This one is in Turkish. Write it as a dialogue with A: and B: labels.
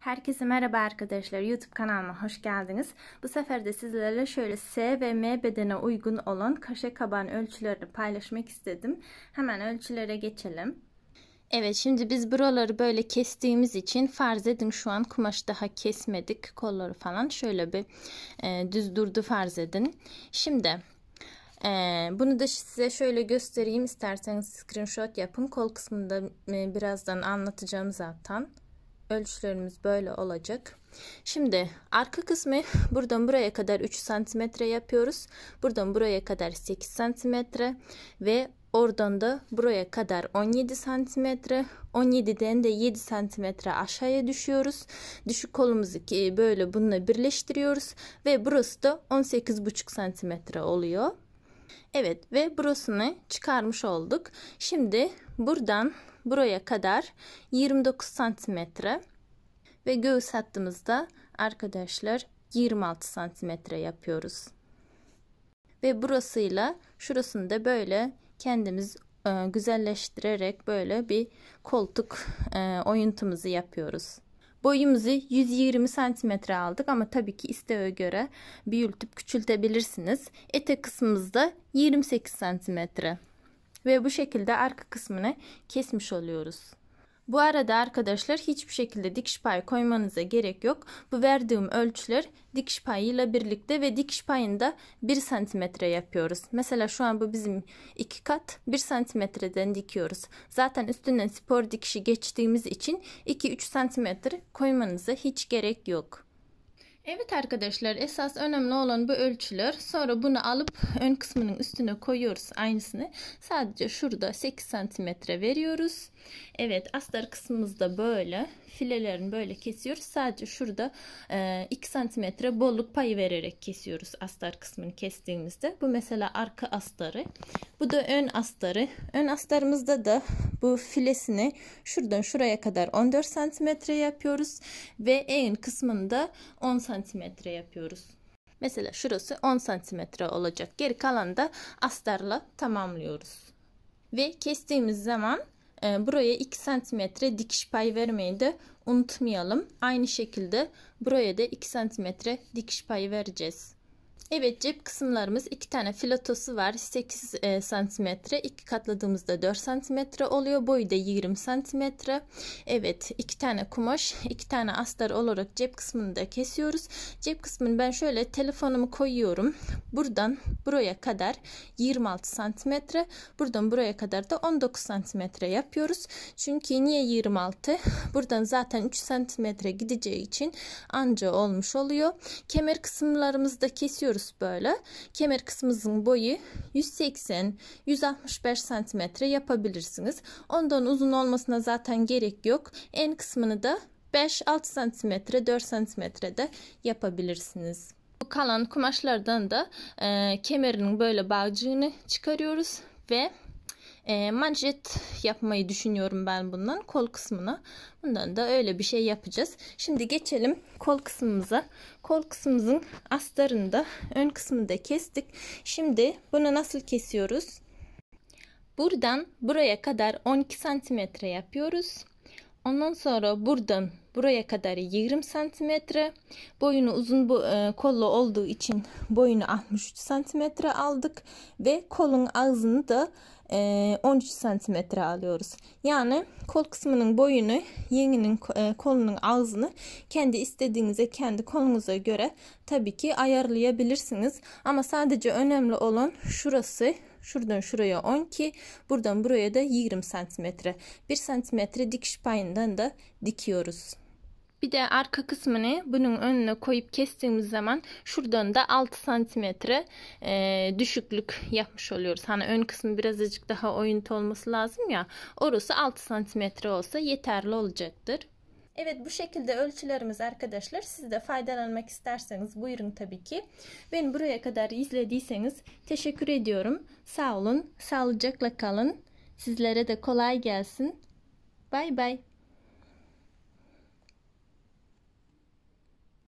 A: Herkese merhaba arkadaşlar. YouTube kanalıma hoş geldiniz. Bu sefer de sizlerle şöyle S ve M bedene uygun olan kaşe kaban ölçülerini paylaşmak istedim. Hemen ölçülere geçelim. Evet şimdi biz buraları böyle kestiğimiz için farz edin şu an kumaş daha kesmedik kolları falan şöyle bir e, düz durdu farz edin. Şimdi ee, bunu da size şöyle göstereyim isterseniz screenshot yapın kol kısmında e, birazdan anlatacağım zaten ölçülerimiz böyle olacak. Şimdi arka kısmı buradan buraya kadar 3 cm yapıyoruz. Buradan buraya kadar 8 cm ve oradan da buraya kadar 17 cm. 17'den de 7 cm aşağıya düşüyoruz. Düşük kolumuzu böyle bununla birleştiriyoruz ve burası da 18,5 cm oluyor. Evet ve burasını çıkarmış olduk. Şimdi buradan buraya kadar 29 santimetre ve göğüs hattımızda arkadaşlar 26 santimetre yapıyoruz. Ve burasıyla şurasını da böyle kendimiz e, güzelleştirerek böyle bir koltuk e, oyuntumuzu yapıyoruz. Boyumuzu 120 cm aldık ama tabii ki isteğe göre büyütüp küçültebilirsiniz. Etek kısmımızda 28 cm ve bu şekilde arka kısmını kesmiş oluyoruz. Bu arada arkadaşlar hiçbir şekilde dikiş payı koymanıza gerek yok. Bu verdiğim ölçüler dikiş payıyla birlikte ve dikiş payını 1 santimetre yapıyoruz. Mesela şu an bu bizim 2 kat 1 santimetreden dikiyoruz. Zaten üstünden spor dikişi geçtiğimiz için 2-3 santimetre koymanıza hiç gerek yok. Evet arkadaşlar esas önemli olan bu ölçüler. Sonra bunu alıp ön kısmının üstüne koyuyoruz aynısını. Sadece şurada 8 santimetre veriyoruz. Evet astar kısmımızda böyle filelerini böyle kesiyoruz. Sadece şurada 2 e, santimetre bolluk payı vererek kesiyoruz astar kısmını kestiğimizde. Bu mesela arka astarı. Bu da ön astarı. Ön astarımızda da bu filesini şuradan şuraya kadar 14 santimetre yapıyoruz. Ve en kısmında 10 santimetre santimetre yapıyoruz. Mesela şurası 10 santimetre olacak. Geri kalanı da astarla tamamlıyoruz. Ve kestiğimiz zaman e, buraya 2 santimetre dikiş pay vermeyi de unutmayalım. Aynı şekilde buraya da 2 santimetre dikiş payı vereceğiz. Evet cep kısımlarımız iki tane filatosu var 8 e, santimetre iki katladığımızda 4 santimetre oluyor boyu da 20 santimetre Evet iki tane kumaş iki tane astar olarak cep kısmını da kesiyoruz cep kısmını ben şöyle telefonumu koyuyorum buradan buraya kadar 26 santimetre buradan buraya kadar da 19 santimetre yapıyoruz çünkü niye 26 buradan zaten 3 santimetre gideceği için anca olmuş oluyor kemer kısımlarımızda kesiyoruz açıyoruz böyle. Kemer kısmımızın boyu 180-165 cm yapabilirsiniz. Ondan uzun olmasına zaten gerek yok. En kısmını da 5-6 cm, 4 cm de yapabilirsiniz. Bu kalan kumaşlardan da e, kemerinin böyle bağcığını çıkarıyoruz ve e, ee, mancet yapmayı düşünüyorum ben bundan kol kısmına. Bundan da öyle bir şey yapacağız. Şimdi geçelim kol kısmımıza. Kol kısmımızın astarını da ön kısmını da kestik. Şimdi bunu nasıl kesiyoruz? Buradan buraya kadar 12 santimetre yapıyoruz. Ondan sonra buradan buraya kadar 20 santimetre. Boyunu uzun bu e, kollu olduğu için boyunu 63 santimetre aldık ve kolun ağzını da e, 13 santimetre alıyoruz. Yani kol kısmının boyunu yenginin e, kolunun ağzını kendi istediğinize kendi kolunuza göre tabii ki ayarlayabilirsiniz. Ama sadece önemli olan şurası Şuradan şuraya 10 ki buradan buraya da 20 santimetre. 1 santimetre dikiş payından da dikiyoruz. Bir de arka kısmını bunun önüne koyup kestiğimiz zaman şuradan da 6 santimetre e, düşüklük yapmış oluyoruz. Hani ön kısmı birazcık daha oyuntu olması lazım ya. Orası 6 santimetre olsa yeterli olacaktır. Evet bu şekilde ölçülerimiz arkadaşlar. Siz de faydalanmak isterseniz buyurun tabii ki. Beni buraya kadar izlediyseniz teşekkür ediyorum. Sağ olun. Sağlıcakla kalın. Sizlere de kolay gelsin. Bay bay.